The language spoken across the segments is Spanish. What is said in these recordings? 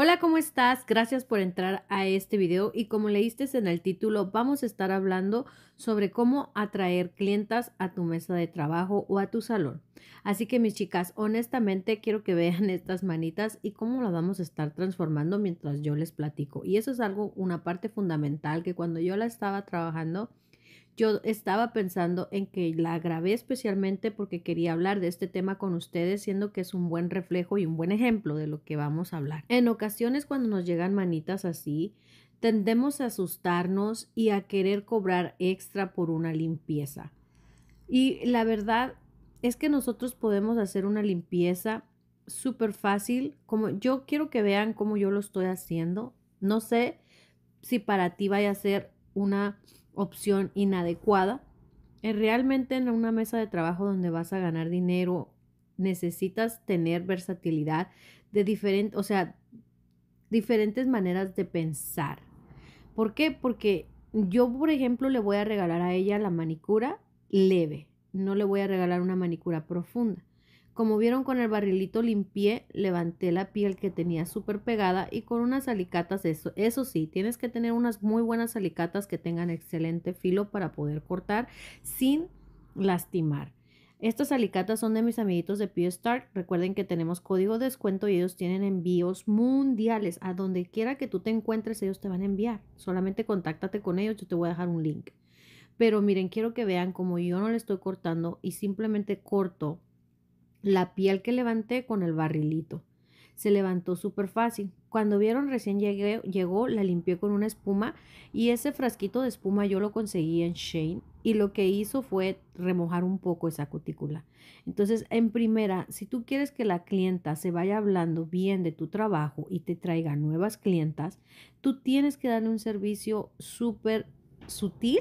Hola, ¿cómo estás? Gracias por entrar a este video y como leíste en el título, vamos a estar hablando sobre cómo atraer clientas a tu mesa de trabajo o a tu salón. Así que mis chicas, honestamente quiero que vean estas manitas y cómo las vamos a estar transformando mientras yo les platico. Y eso es algo, una parte fundamental que cuando yo la estaba trabajando, yo estaba pensando en que la grabé especialmente porque quería hablar de este tema con ustedes, siendo que es un buen reflejo y un buen ejemplo de lo que vamos a hablar. En ocasiones cuando nos llegan manitas así, tendemos a asustarnos y a querer cobrar extra por una limpieza. Y la verdad es que nosotros podemos hacer una limpieza súper fácil, como yo quiero que vean cómo yo lo estoy haciendo. No sé si para ti vaya a ser una opción inadecuada. Eh, realmente en una mesa de trabajo donde vas a ganar dinero necesitas tener versatilidad de diferente, o sea, diferentes maneras de pensar. ¿Por qué? Porque yo, por ejemplo, le voy a regalar a ella la manicura leve, no le voy a regalar una manicura profunda. Como vieron con el barrilito limpié, levanté la piel que tenía súper pegada y con unas alicatas, eso, eso sí, tienes que tener unas muy buenas alicatas que tengan excelente filo para poder cortar sin lastimar. Estas alicatas son de mis amiguitos de p Recuerden que tenemos código de descuento y ellos tienen envíos mundiales. A donde quiera que tú te encuentres, ellos te van a enviar. Solamente contáctate con ellos, yo te voy a dejar un link. Pero miren, quiero que vean como yo no le estoy cortando y simplemente corto la piel que levanté con el barrilito. Se levantó súper fácil. Cuando vieron recién llegué, llegó, la limpié con una espuma y ese frasquito de espuma yo lo conseguí en Shane y lo que hizo fue remojar un poco esa cutícula. Entonces, en primera, si tú quieres que la clienta se vaya hablando bien de tu trabajo y te traiga nuevas clientas, tú tienes que darle un servicio súper sutil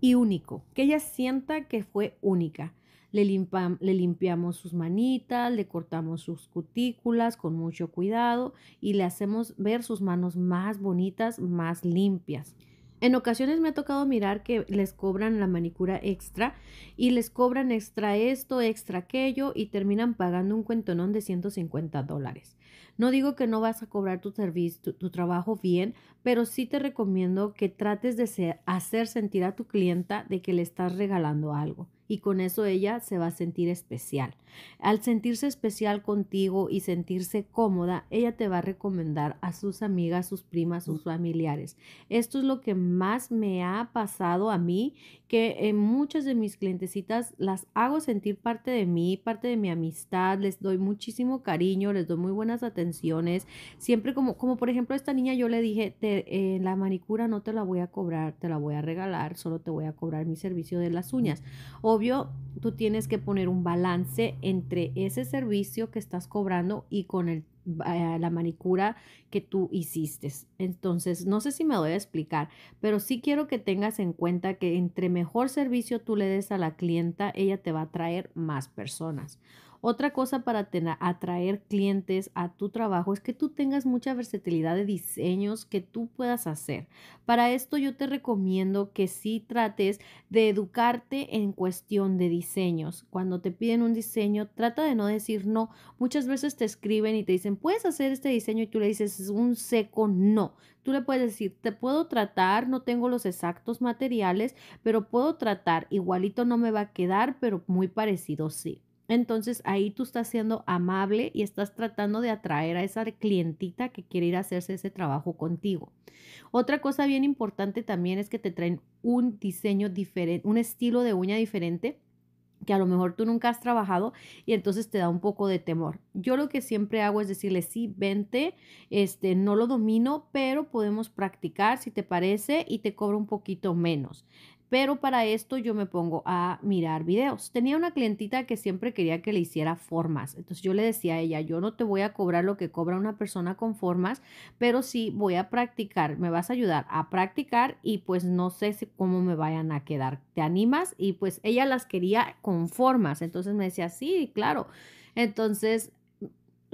y único, que ella sienta que fue única le, le limpiamos sus manitas, le cortamos sus cutículas con mucho cuidado y le hacemos ver sus manos más bonitas, más limpias. En ocasiones me ha tocado mirar que les cobran la manicura extra y les cobran extra esto, extra aquello y terminan pagando un cuentonón de 150 dólares. No digo que no vas a cobrar tu servicio, tu, trabajo bien, pero sí te recomiendo que trates de hacer sentir a tu clienta de que le estás regalando algo y con eso ella se va a sentir especial. Al sentirse especial contigo y sentirse cómoda, ella te va a recomendar a sus amigas, sus primas, sus familiares. Esto es lo que más me ha pasado a mí, que en muchas de mis clientecitas las hago sentir parte de mí, parte de mi amistad, les doy muchísimo cariño, les doy muy buenas atenciones, siempre como, como por ejemplo esta niña yo le dije, eh, la manicura no te la voy a cobrar, te la voy a regalar, solo te voy a cobrar mi servicio de las uñas. Obvio, tú tienes que poner un balance entre ese servicio que estás cobrando y con eh, la manicura que tú hiciste. Entonces, no sé si me voy a explicar, pero sí quiero que tengas en cuenta que entre mejor servicio tú le des a la clienta, ella te va a traer más personas. Otra cosa para atraer clientes a tu trabajo es que tú tengas mucha versatilidad de diseños que tú puedas hacer. Para esto yo te recomiendo que sí trates de educarte en cuestión de diseños. Cuando te piden un diseño, trata de no decir no. Muchas veces te escriben y te dicen, ¿puedes hacer este diseño? Y tú le dices, es un seco no. Tú le puedes decir, te puedo tratar, no tengo los exactos materiales, pero puedo tratar. Igualito no me va a quedar, pero muy parecido sí. Entonces ahí tú estás siendo amable y estás tratando de atraer a esa clientita que quiere ir a hacerse ese trabajo contigo. Otra cosa bien importante también es que te traen un diseño diferente, un estilo de uña diferente que a lo mejor tú nunca has trabajado y entonces te da un poco de temor. Yo lo que siempre hago es decirle, sí, vente, este, no lo domino, pero podemos practicar si te parece y te cobro un poquito menos. Pero para esto yo me pongo a mirar videos. Tenía una clientita que siempre quería que le hiciera formas. Entonces yo le decía a ella, yo no te voy a cobrar lo que cobra una persona con formas, pero sí voy a practicar. Me vas a ayudar a practicar y pues no sé cómo me vayan a quedar. ¿Te animas? Y pues ella las quería con formas. Entonces me decía, sí, claro. Entonces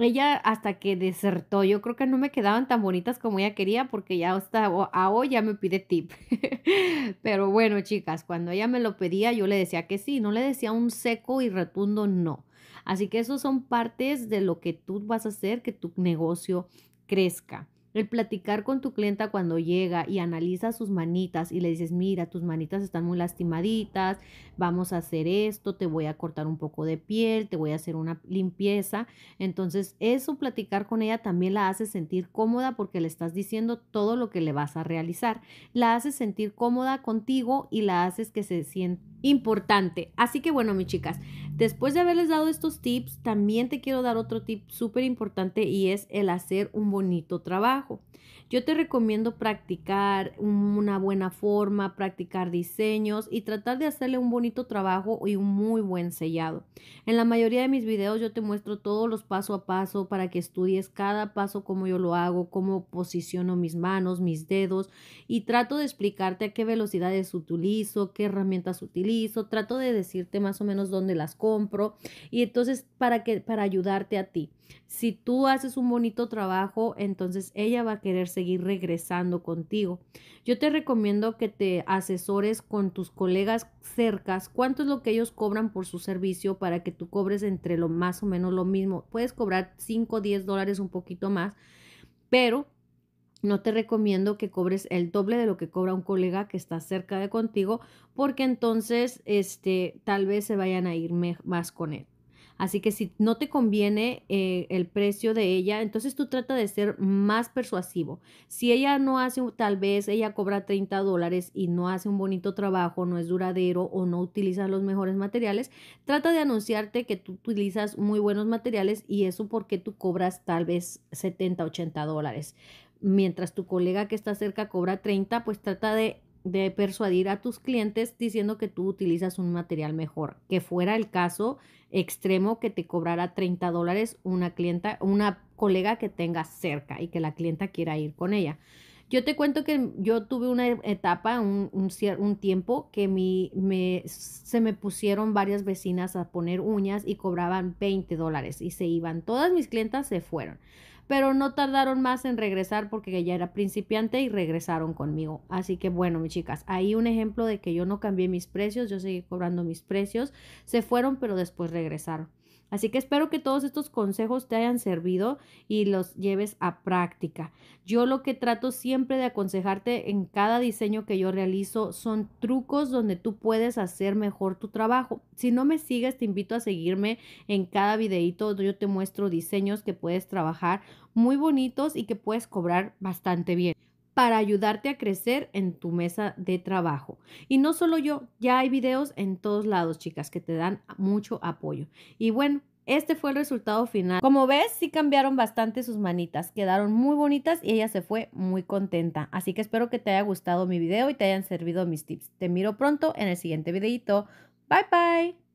ella hasta que desertó, yo creo que no me quedaban tan bonitas como ella quería porque ya hasta a hoy ya me pide tip. Pero bueno, chicas, cuando ella me lo pedía, yo le decía que sí, no le decía un seco y rotundo no. Así que esos son partes de lo que tú vas a hacer que tu negocio crezca. El platicar con tu clienta cuando llega y analiza sus manitas y le dices, mira, tus manitas están muy lastimaditas, vamos a hacer esto, te voy a cortar un poco de piel, te voy a hacer una limpieza. Entonces, eso platicar con ella también la hace sentir cómoda porque le estás diciendo todo lo que le vas a realizar. La hace sentir cómoda contigo y la haces que se sienta importante. Así que bueno, mis chicas, después de haberles dado estos tips, también te quiero dar otro tip súper importante y es el hacer un bonito trabajo. Yo te recomiendo practicar una buena forma, practicar diseños y tratar de hacerle un bonito trabajo y un muy buen sellado. En la mayoría de mis videos yo te muestro todos los paso a paso para que estudies cada paso como yo lo hago, cómo posiciono mis manos, mis dedos y trato de explicarte a qué velocidades utilizo, qué herramientas utilizo Listo, trato de decirte más o menos dónde las compro y entonces para que para ayudarte a ti. Si tú haces un bonito trabajo, entonces ella va a querer seguir regresando contigo. Yo te recomiendo que te asesores con tus colegas cercas cuánto es lo que ellos cobran por su servicio para que tú cobres entre lo más o menos lo mismo. Puedes cobrar 5 o 10 dólares un poquito más, pero no te recomiendo que cobres el doble de lo que cobra un colega que está cerca de contigo, porque entonces este, tal vez se vayan a ir más con él. Así que si no te conviene eh, el precio de ella, entonces tú trata de ser más persuasivo. Si ella no hace, tal vez ella cobra 30 dólares y no hace un bonito trabajo, no es duradero o no utiliza los mejores materiales, trata de anunciarte que tú utilizas muy buenos materiales y eso porque tú cobras tal vez 70, 80 dólares mientras tu colega que está cerca cobra 30, pues trata de, de persuadir a tus clientes diciendo que tú utilizas un material mejor, que fuera el caso extremo que te cobrara 30 dólares una clienta, una colega que tengas cerca y que la clienta quiera ir con ella. Yo te cuento que yo tuve una etapa, un, un, tiempo que mi, me, se me pusieron varias vecinas a poner uñas y cobraban 20 dólares y se iban. Todas mis clientas se fueron pero no tardaron más en regresar porque ya era principiante y regresaron conmigo. Así que bueno, mis chicas, ahí un ejemplo de que yo no cambié mis precios, yo seguí cobrando mis precios, se fueron pero después regresaron. Así que espero que todos estos consejos te hayan servido y los lleves a práctica. Yo lo que trato siempre de aconsejarte en cada diseño que yo realizo son trucos donde tú puedes hacer mejor tu trabajo. Si no me sigues, te invito a seguirme en cada videito. Yo te muestro diseños que puedes trabajar muy bonitos y que puedes cobrar bastante bien para ayudarte a crecer en tu mesa de trabajo. Y no solo yo, ya hay videos en todos lados, chicas, que te dan mucho apoyo. Y bueno, este fue el resultado final. Como ves, sí cambiaron bastante sus manitas, quedaron muy bonitas y ella se fue muy contenta. Así que espero que te haya gustado mi video y te hayan servido mis tips. Te miro pronto en el siguiente videito. Bye bye.